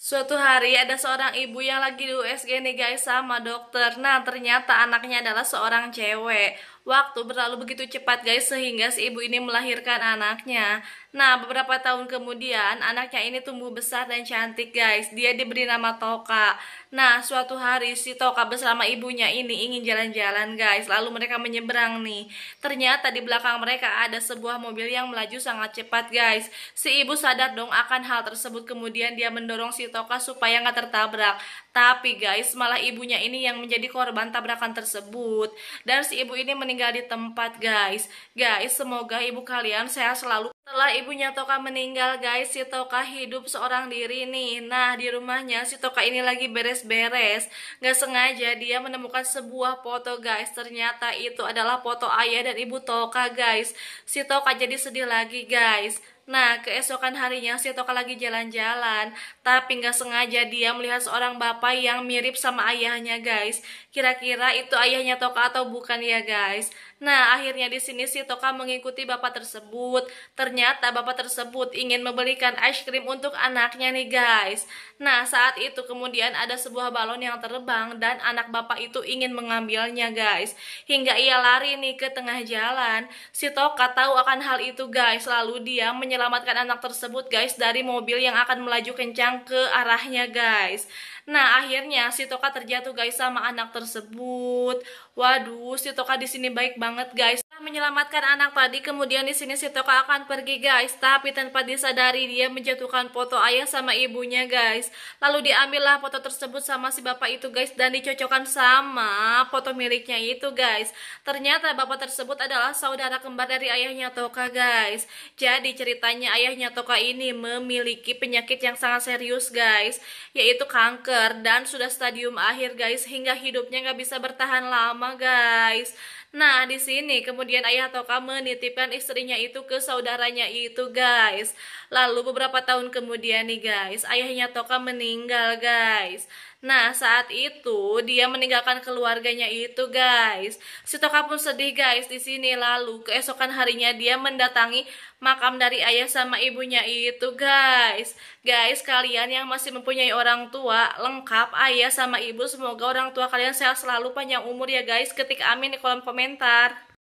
Suatu hari ada seorang ibu yang lagi di USG nih guys sama dokter. Nah ternyata anaknya adalah seorang cewek. Waktu berlalu begitu cepat guys sehingga si ibu ini melahirkan anaknya. Nah, beberapa tahun kemudian, anaknya ini tumbuh besar dan cantik, guys. Dia diberi nama Toka. Nah, suatu hari si Toka bersama ibunya ini ingin jalan-jalan, guys. Lalu mereka menyeberang nih. Ternyata di belakang mereka ada sebuah mobil yang melaju sangat cepat, guys. Si ibu sadar dong akan hal tersebut. Kemudian dia mendorong si Toka supaya nggak tertabrak. Tapi, guys, malah ibunya ini yang menjadi korban tabrakan tersebut. Dan si ibu ini meninggal di tempat, guys. Guys, semoga ibu kalian sehat selalu. Setelah ibunya Toka meninggal guys, si Toka hidup seorang diri nih. Nah di rumahnya si Toka ini lagi beres-beres. Gak sengaja dia menemukan sebuah foto guys. Ternyata itu adalah foto ayah dan ibu Toka guys. Si Toka jadi sedih lagi guys. Nah, keesokan harinya si Toka lagi jalan-jalan, tapi nggak sengaja dia melihat seorang bapak yang mirip sama ayahnya, guys. Kira-kira itu ayahnya Toka atau bukan ya, guys? Nah, akhirnya di sini si Toka mengikuti bapak tersebut. Ternyata bapak tersebut ingin membelikan es krim untuk anaknya nih, guys. Nah, saat itu kemudian ada sebuah balon yang terbang dan anak bapak itu ingin mengambilnya, guys. Hingga ia lari nih ke tengah jalan. si Toka tahu akan hal itu, guys. Lalu dia men menyelamatkan anak tersebut guys dari mobil yang akan melaju kencang ke arahnya guys Nah, akhirnya si Toka terjatuh guys sama anak tersebut. Waduh, si Toka di sini baik banget guys nah, menyelamatkan anak tadi kemudian di sini si Toka akan pergi guys tapi tanpa disadari dia menjatuhkan foto ayah sama ibunya guys lalu diambillah foto tersebut sama si bapak itu guys dan dicocokkan sama foto miliknya itu guys ternyata bapak tersebut adalah saudara kembar dari ayahnya Toka guys jadi ceritanya ayahnya Toka ini memiliki penyakit yang sangat serius guys yaitu kanker dan sudah stadium akhir guys hingga hidupnya nggak bisa bertahan lama guys. Nah di sini kemudian ayah Toka menitipkan istrinya itu ke saudaranya itu guys. Lalu beberapa tahun kemudian nih guys ayahnya Toka meninggal guys. Nah saat itu dia meninggalkan keluarganya itu guys. Si Toka pun sedih guys di sini lalu keesokan harinya dia mendatangi makam dari ayah sama ibunya itu guys. Guys kalian yang masih mempunyai orang tua lengkap ayah iya, sama ibu semoga orang tua kalian sehat selalu panjang umur ya guys ketik amin di kolom komentar